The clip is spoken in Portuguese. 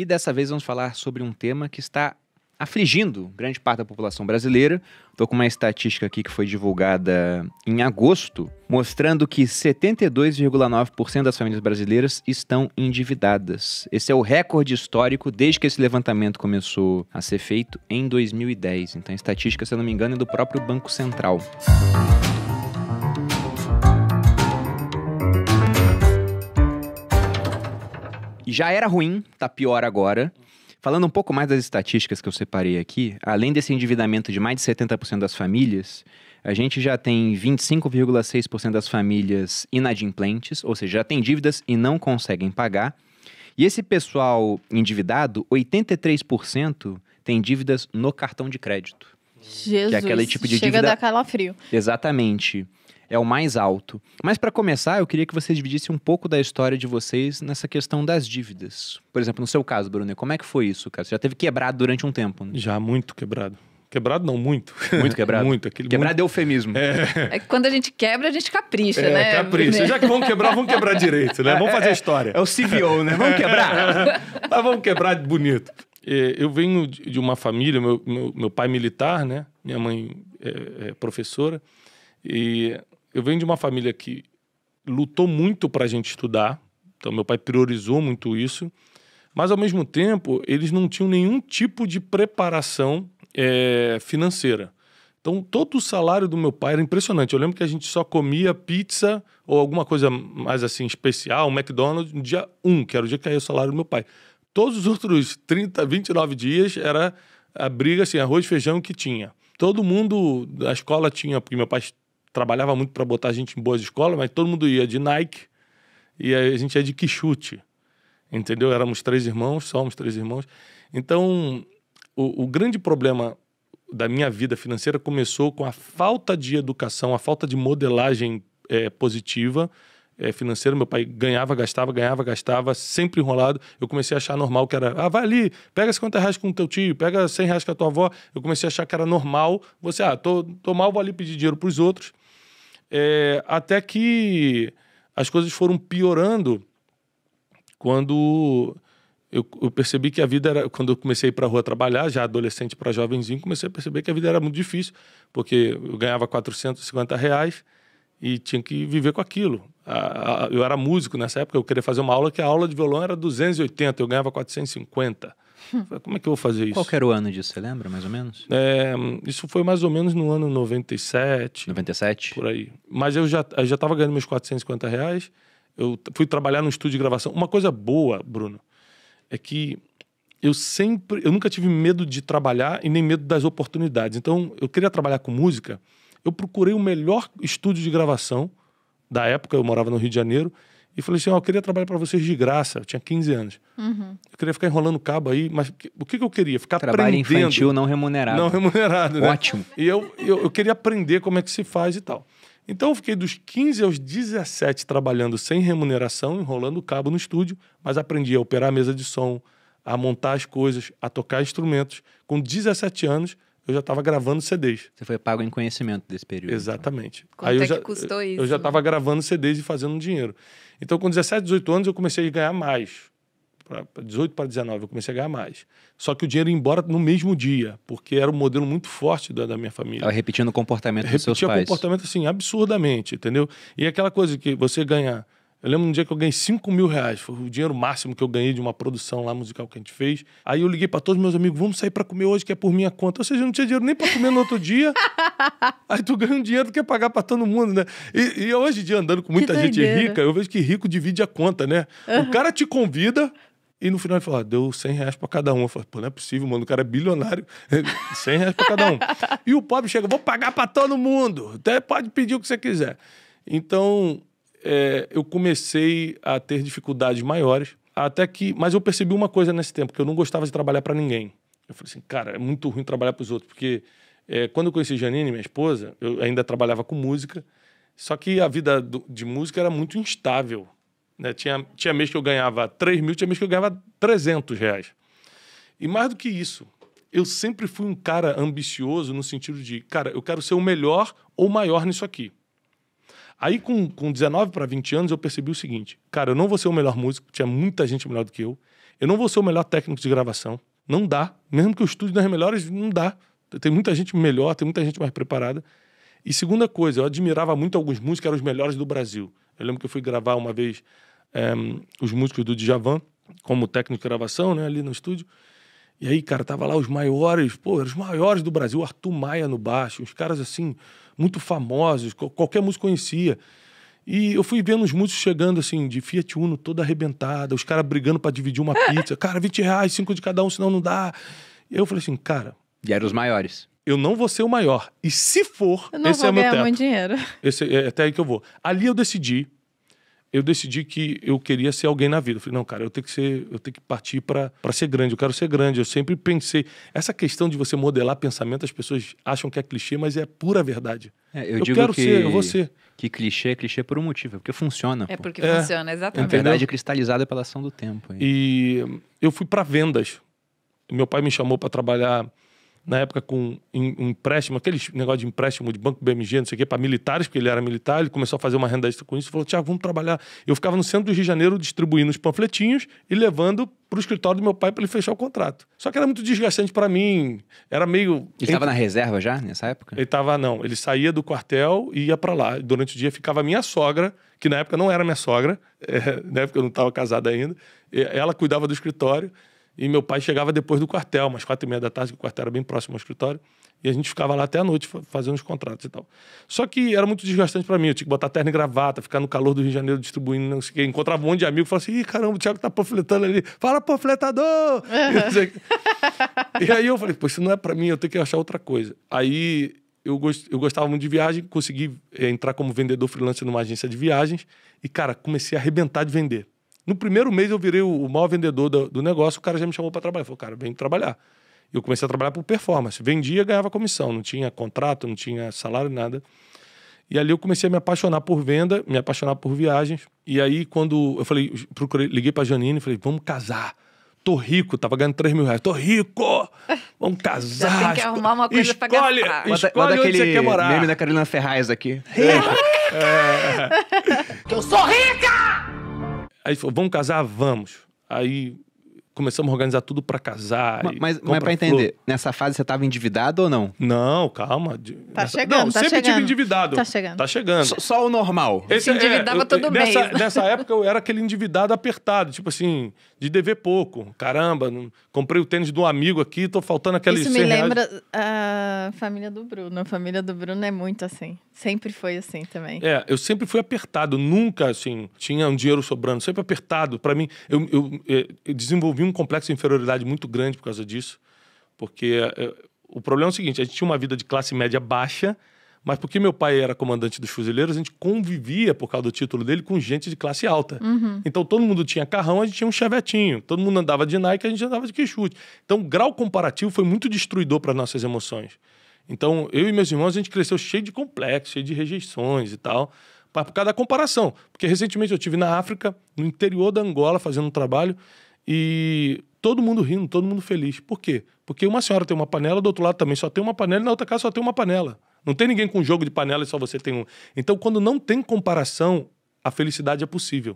E dessa vez vamos falar sobre um tema que está afligindo grande parte da população brasileira. Estou com uma estatística aqui que foi divulgada em agosto, mostrando que 72,9% das famílias brasileiras estão endividadas. Esse é o recorde histórico desde que esse levantamento começou a ser feito em 2010. Então, a estatística, se eu não me engano, é do próprio Banco Central. já era ruim, tá pior agora. Falando um pouco mais das estatísticas que eu separei aqui, além desse endividamento de mais de 70% das famílias, a gente já tem 25,6% das famílias inadimplentes, ou seja, já tem dívidas e não conseguem pagar. E esse pessoal endividado, 83% tem dívidas no cartão de crédito. Jesus, que é aquele tipo de chega dívida... a dar calafrio. Exatamente é o mais alto. Mas para começar, eu queria que você dividisse um pouco da história de vocês nessa questão das dívidas. Por exemplo, no seu caso, Bruno, como é que foi isso, cara? Você já teve quebrado durante um tempo, né? Já, muito quebrado. Quebrado não, muito. Muito quebrado? muito. Aquele quebrado muito... é eufemismo. É. é que quando a gente quebra, a gente capricha, é, né? Capricha. Já que vamos quebrar, vamos quebrar direito, né? É, vamos fazer é, história. É o CVO, né? Vamos quebrar. Mas vamos quebrar bonito. É, eu venho de uma família, meu, meu, meu pai militar, né? Minha mãe é, é professora. E eu venho de uma família que lutou muito para a gente estudar, então meu pai priorizou muito isso, mas ao mesmo tempo eles não tinham nenhum tipo de preparação é, financeira. Então todo o salário do meu pai era impressionante. Eu lembro que a gente só comia pizza ou alguma coisa mais assim especial, um McDonald's, no dia 1, que era o dia que caiu o salário do meu pai. Todos os outros 30, 29 dias era a briga assim, arroz e feijão que tinha. Todo mundo da escola tinha, porque meu pai trabalhava muito para botar a gente em boas escolas, mas todo mundo ia de Nike e a gente ia de Quixute, entendeu? Éramos três irmãos, somos três irmãos. Então, o, o grande problema da minha vida financeira começou com a falta de educação, a falta de modelagem é, positiva é, financeira. Meu pai ganhava, gastava, ganhava, gastava, sempre enrolado. Eu comecei a achar normal que era, ah, vai ali, pega 50 reais com teu tio, pega 100 reais com a tua avó. Eu comecei a achar que era normal. Você, ah, tô, tô mal, vou ali pedir dinheiro para os outros. É, até que as coisas foram piorando quando eu, eu, percebi que a vida era. Quando eu comecei para a rua trabalhar, já adolescente para jovenzinho, comecei a perceber que a vida era muito difícil, porque eu ganhava 450 reais e tinha que viver com aquilo. A, a, eu era músico nessa época, eu queria fazer uma aula que a aula de violão era 280, eu ganhava 450. Como é que eu vou fazer isso? Qual era o ano disso, você lembra, mais ou menos? É, isso foi mais ou menos no ano 97. 97? Por aí. Mas eu já já estava ganhando meus 450 reais. Eu fui trabalhar no estúdio de gravação. Uma coisa boa, Bruno, é que eu sempre... Eu nunca tive medo de trabalhar e nem medo das oportunidades. Então, eu queria trabalhar com música. Eu procurei o melhor estúdio de gravação da época. Eu morava no Rio de Janeiro e falei assim: oh, eu queria trabalhar para vocês de graça. Eu tinha 15 anos. Uhum. Eu queria ficar enrolando cabo aí, mas o que, que eu queria? Ficar Trabalho aprendendo. Trabalho infantil não remunerado. Não remunerado, né? Ótimo. E eu, eu, eu, queria aprender como é que se faz e tal. Então eu fiquei dos 15 aos 17 trabalhando sem remuneração, enrolando cabo no estúdio, mas aprendi a operar a mesa de som, a montar as coisas, a tocar instrumentos. Com 17 anos, eu já estava gravando CDs. Você foi pago em conhecimento desse período. Então. Exatamente. Então. Quanto é Aí é já, que custou isso? Eu já estava gravando CDs e fazendo dinheiro. Então, com 17, 18 anos, eu comecei a ganhar mais. Pra 18 para 19, eu comecei a ganhar mais. Só que o dinheiro ia embora no mesmo dia, porque era um modelo muito forte da, da minha família. Ela repetindo o comportamento Repetia dos seus pais. Repetia comportamento, assim, absurdamente, entendeu? E aquela coisa que você ganha eu lembro um dia que eu ganhei 5 mil reais. Foi o dinheiro máximo que eu ganhei de uma produção lá musical que a gente fez. Aí eu liguei para todos meus amigos: vamos sair para comer hoje, que é por minha conta. Ou seja, eu não tinha dinheiro nem para comer no outro dia. Aí tu ganha um dinheiro, que quer é pagar para todo mundo, né? E, e, hoje em dia, andando com muita gente rica, eu vejo que rico divide a conta, né? Uhum. O cara te convida. E no final ele falou, ah, deu 100 reais pra cada um. Eu falei, pô, não é possível, mano, o cara é bilionário. 100 reais pra cada um. e o pobre chega, vou pagar pra todo mundo. Até pode pedir o que você quiser. Então, é, eu comecei a ter dificuldades maiores, até que. Mas eu percebi uma coisa nesse tempo, que eu não gostava de trabalhar para ninguém. Eu falei assim, cara, é muito ruim trabalhar para os outros, porque é, quando eu conheci Janine, minha esposa, eu ainda trabalhava com música, só que a vida do, de música era muito instável. Né? Tinha, tinha mês que eu ganhava 3 mil, tinha mês que eu ganhava 300 reais. E mais do que isso, eu sempre fui um cara ambicioso no sentido de, cara, eu quero ser o melhor ou maior nisso aqui. Aí, com, com 19 para 20 anos, eu percebi o seguinte: cara, eu não vou ser o melhor músico, tinha muita gente melhor do que eu. Eu não vou ser o melhor técnico de gravação. Não dá. Mesmo que eu estude nas melhores, não dá. Tem muita gente melhor, tem muita gente mais preparada. E segunda coisa, eu admirava muito alguns músicos que eram os melhores do Brasil. Eu lembro que eu fui gravar uma vez é, os músicos do Djavan, como técnico de gravação, né, ali no estúdio. E aí, cara, tava lá os maiores, pô, eram os maiores do Brasil, Arthur Maia no baixo, uns caras assim, muito famosos, qualquer músico conhecia. E eu fui vendo os músicos chegando assim, de Fiat Uno toda arrebentada, os caras brigando para dividir uma pizza. Cara, 20 reais, 5 de cada um, senão não dá. Eu falei assim, cara. E eram os maiores. Eu não vou ser o maior. E se for, eu não esse é vou é meu Muito dinheiro. Esse é, é até aí que eu vou. Ali eu decidi eu decidi que eu queria ser alguém na vida. Eu falei, não, cara, eu tenho que ser, eu tenho que partir para ser grande, eu quero ser grande. Eu sempre pensei. Essa questão de você modelar pensamento, as pessoas acham que é clichê, mas é pura verdade. É, eu, eu quero que... ser, eu vou ser que clichê é clichê por um motivo, é porque funciona. É porque é. funciona, exatamente. A é verdade é cristalizada pela ação do tempo. Hein? E eu fui para vendas. Meu pai me chamou para trabalhar na época com um empréstimo, aquele negócio de empréstimo de banco BMG, não sei o quê, para militares, porque ele era militar, ele começou a fazer uma renda extra com isso, falou, Tiago, vamos trabalhar. Eu ficava no centro do Rio de Janeiro distribuindo os panfletinhos e levando para o escritório do meu pai para ele fechar o contrato. Só que era muito desgastante para mim, era meio... Ele estava na reserva já, nessa época? Ele estava, não. Ele saía do quartel e ia para lá. Durante o dia ficava minha sogra, que na época não era minha sogra, é, na época eu não estava casada ainda, ela cuidava do escritório, e meu pai chegava depois do quartel, umas quatro e meia da tarde, que o quartel era bem próximo ao escritório. E a gente ficava lá até a noite fazendo os contratos e tal. Só que era muito desgastante para mim. Eu tinha que botar terno e gravata, ficar no calor do Rio de Janeiro distribuindo, não sei o quê. Encontrava um monte de amigo e falava assim: Ih, caramba, o Thiago tá panfletando ali. Fala, panfletador! Uhum. E aí eu falei: pô, isso não é para mim, eu tenho que achar outra coisa. Aí eu, gost... eu gostava muito de viagem, consegui eh, entrar como vendedor freelancer numa agência de viagens. E, cara, comecei a arrebentar de vender. No primeiro mês eu virei o, maior vendedor do, do, negócio, o cara já me chamou para trabalhar. Falou, cara, vem trabalhar. Eu comecei a trabalhar por performance. Vendia, ganhava comissão. Não tinha contrato, não tinha salário, nada. E ali eu comecei a me apaixonar por venda, me apaixonar por viagens. E aí, quando eu falei, procurei, liguei pra Janine e falei, vamos casar. Tô rico, tava ganhando 3 mil reais. Tô rico! Vamos casar! Já tem que arrumar uma coisa escolhe, pra gastar. Escolhe Manda, onde aquele você quer morar. meme da Carolina Ferraz aqui. Rica! É. é. Que eu sou rica! Aí falou, vamos casar? Vamos. Aí começamos a organizar tudo para casar. Mas, mas para entender, flor. nessa fase você estava endividado ou não? Não, calma. Tá nessa... chegando, não, tá sempre chegando. tive endividado. Tá chegando. Tá chegando. Só, só o normal. Esse, Se é, endividava é, eu, todo nessa, mês. Nessa época eu era aquele endividado apertado, tipo assim, de dever pouco. Caramba, não... comprei o tênis de um amigo aqui, tô faltando aquele Isso me lembra reais. a família do Bruno. A família do Bruno é muito assim. Sempre foi assim também. É, eu sempre fui apertado, nunca assim, tinha um dinheiro sobrando, sempre apertado. Para mim, eu, eu, é, eu, desenvolvi um complexo de inferioridade muito grande por causa disso, porque eu, é, é, o problema é o seguinte: a gente tinha uma vida de classe média baixa, mas porque meu pai era comandante dos fuzileiros, a gente convivia, por causa do título dele, com gente de classe alta. Uhum. Então todo mundo tinha carrão, a gente tinha um chevetinho. Todo mundo andava de Nike, a gente andava de queixute. Então o grau comparativo foi muito destruidor para nossas emoções. Então, eu e meus irmãos, a gente cresceu cheio de complexos, cheio de rejeições e tal, pra, por causa da comparação. Porque recentemente eu tive na África, no interior da Angola, fazendo um trabalho, e todo mundo rindo, todo mundo feliz. Por quê? Porque uma senhora tem uma panela, do outro lado também só tem uma panela, e na outra casa só tem uma panela. Não tem ninguém com jogo de panela e só você tem um. Então, quando não tem comparação, a felicidade é possível.